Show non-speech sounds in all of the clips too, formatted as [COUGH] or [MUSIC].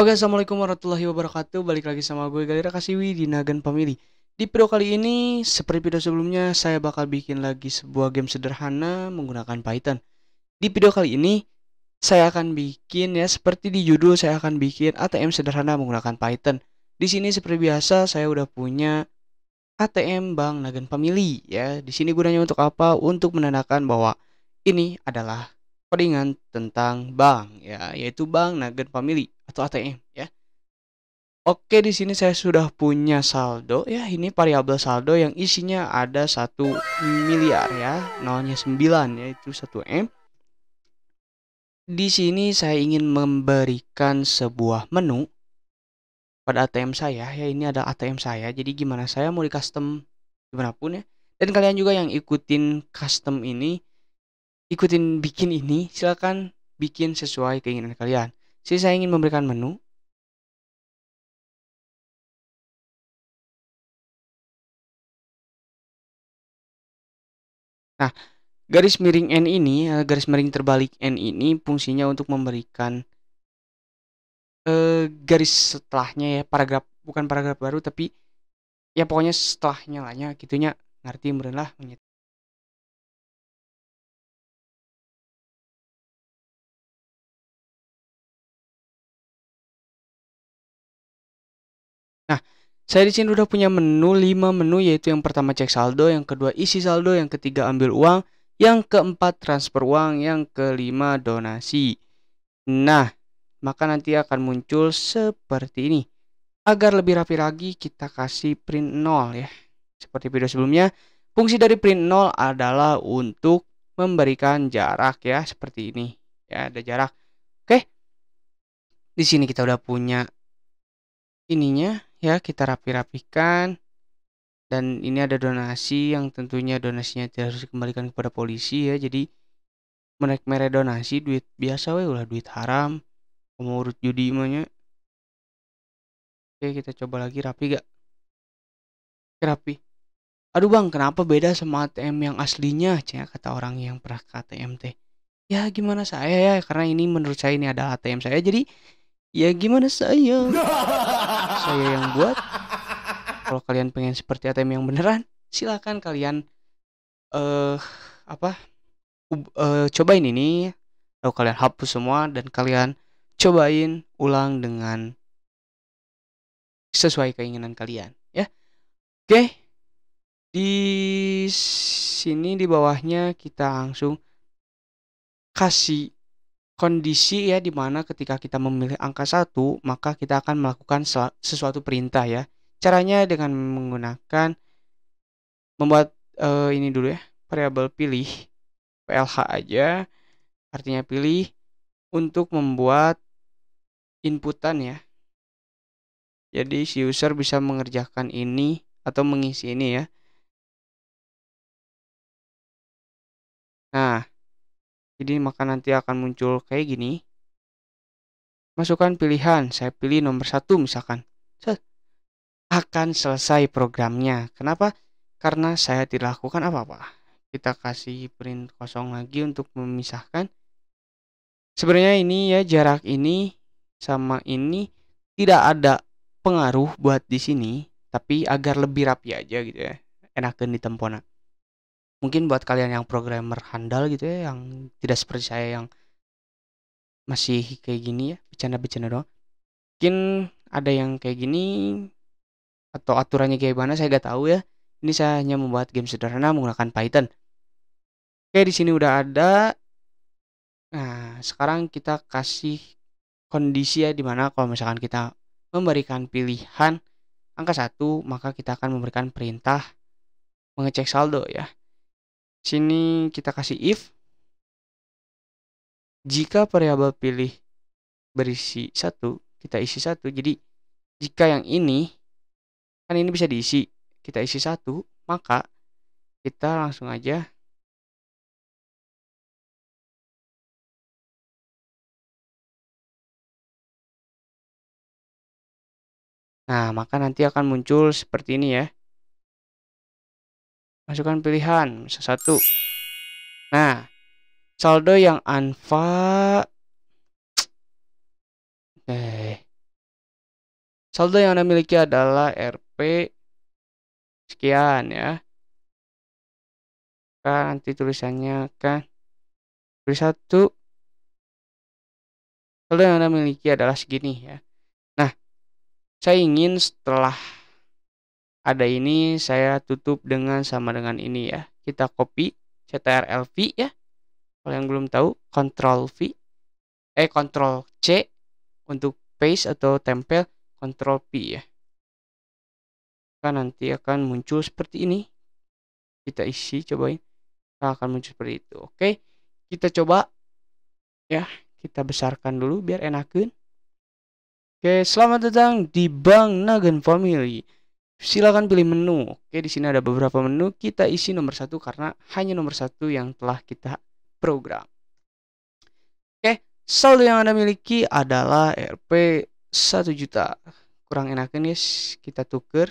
Oke, Assalamualaikum warahmatullahi wabarakatuh. Balik lagi sama gue Galera Kasiwi di Nagan Pemilih. Di video kali ini, seperti video sebelumnya, saya bakal bikin lagi sebuah game sederhana menggunakan Python. Di video kali ini, saya akan bikin ya seperti di judul saya akan bikin ATM sederhana menggunakan Python. Di sini seperti biasa saya udah punya ATM Bank Nagan Pemilih ya. Di sini gunanya untuk apa? Untuk menandakan bahwa ini adalah peringan tentang bank ya, yaitu bank Nugget Family atau ATM ya. Oke, di sini saya sudah punya saldo ya. Ini variabel saldo yang isinya ada satu miliar ya, nolnya 9 yaitu 1 M. Di sini saya ingin memberikan sebuah menu pada ATM saya ya. Ini ada ATM saya. Jadi gimana saya mau di custom gimana pun ya. Dan kalian juga yang ikutin custom ini ikutin bikin ini, silakan bikin sesuai keinginan kalian. Jadi saya ingin memberikan menu. Nah, garis miring N ini, eh, garis miring terbalik N ini fungsinya untuk memberikan eh, garis setelahnya ya, paragraf bukan paragraf baru tapi ya pokoknya setelahnya lahnya gitunya ngerti merenlah Saya di sini udah punya menu 5 menu yaitu yang pertama cek saldo, yang kedua isi saldo, yang ketiga ambil uang, yang keempat transfer uang, yang kelima donasi. Nah, maka nanti akan muncul seperti ini. Agar lebih rapi lagi kita kasih print 0 ya. Seperti video sebelumnya, fungsi dari print 0 adalah untuk memberikan jarak ya seperti ini. Ya, ada jarak. Oke. Di sini kita udah punya ininya ya kita rapi-rapikan dan ini ada donasi yang tentunya donasinya tidak harus dikembalikan kepada polisi ya jadi mereka mere donasi duit biasa weh ulah duit haram mau urut judi emangnya oke kita coba lagi rapi gak oke, rapi aduh bang kenapa beda sama ATM yang aslinya cek kata orang yang pernah ke ATM teh ya gimana saya ya karena ini menurut saya ini adalah ATM saya jadi Ya gimana saya? [LAUGHS] saya yang buat. Kalau kalian pengen seperti ATM yang beneran, silakan kalian eh uh, apa? Uh, cobain ini. Lalu kalian hapus semua dan kalian cobain ulang dengan sesuai keinginan kalian, ya. Oke. Di sini di bawahnya kita langsung kasih kondisi ya dimana ketika kita memilih angka satu maka kita akan melakukan sesuatu perintah ya caranya dengan menggunakan membuat uh, ini dulu ya variabel pilih PLH aja artinya pilih untuk membuat inputan ya jadi si user bisa mengerjakan ini atau mengisi ini ya nah jadi maka nanti akan muncul kayak gini. Masukkan pilihan, saya pilih nomor satu misalkan. Akan selesai programnya. Kenapa? Karena saya tidak lakukan apa-apa. Kita kasih print kosong lagi untuk memisahkan. Sebenarnya ini ya jarak ini sama ini tidak ada pengaruh buat di sini, tapi agar lebih rapi aja gitu ya. Enakan di tempona mungkin buat kalian yang programmer handal gitu ya yang tidak seperti saya yang masih kayak gini ya bercanda-bercanda doang mungkin ada yang kayak gini atau aturannya kayak mana saya gak tahu ya ini saya hanya membuat game sederhana menggunakan Python oke di sini udah ada nah sekarang kita kasih kondisi ya dimana kalau misalkan kita memberikan pilihan angka satu maka kita akan memberikan perintah mengecek saldo ya Sini kita kasih if. Jika variabel pilih berisi satu, kita isi satu. Jadi jika yang ini kan ini bisa diisi, kita isi satu, maka kita langsung aja Nah, maka nanti akan muncul seperti ini ya masukkan pilihan satu nah saldo yang anfa oke eh. saldo yang anda miliki adalah RP sekian ya kan nanti tulisannya kan tulis satu saldo yang anda miliki adalah segini ya nah saya ingin setelah ada ini saya tutup dengan sama dengan ini ya kita copy CTRL V ya kalau yang belum tahu Ctrl V eh Ctrl C untuk paste atau tempel Ctrl P ya Kan nanti akan muncul seperti ini kita isi cobain nah, akan muncul seperti itu oke kita coba ya kita besarkan dulu biar enakin Oke, selamat datang di Bang Nagen Family. Silakan pilih menu. Oke, di sini ada beberapa menu. Kita isi nomor satu karena hanya nomor satu yang telah kita program. Oke, saldo yang Anda miliki adalah Rp 1 juta. Kurang enakan guys, ya, kita tuker.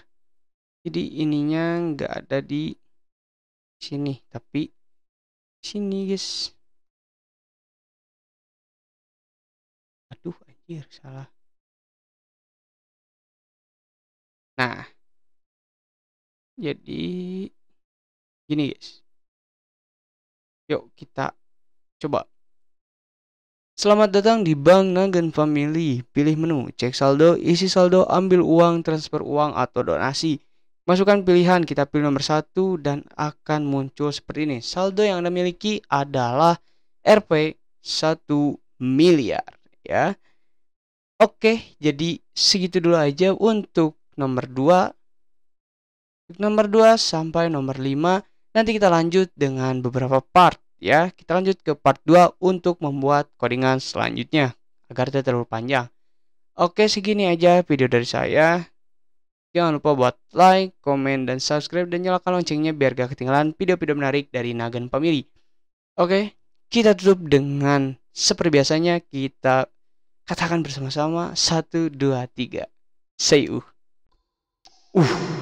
Jadi ininya nggak ada di sini, tapi sini guys. Aduh, anjir, salah. Nah, jadi gini guys. Yuk kita coba. Selamat datang di Bank Nagen Family. Pilih menu, cek saldo, isi saldo, ambil uang, transfer uang atau donasi. Masukkan pilihan, kita pilih nomor satu dan akan muncul seperti ini. Saldo yang Anda miliki adalah Rp 1 miliar ya. Oke, jadi segitu dulu aja untuk nomor 2 nomor 2 sampai nomor 5. Nanti kita lanjut dengan beberapa part ya. Kita lanjut ke part 2 untuk membuat codingan selanjutnya agar tidak terlalu panjang. Oke, segini aja video dari saya. Jangan lupa buat like, komen, dan subscribe dan nyalakan loncengnya biar gak ketinggalan video-video menarik dari Nagan Family. Oke, kita tutup dengan seperti biasanya kita katakan bersama-sama 1 2 3. Say Uh. uh.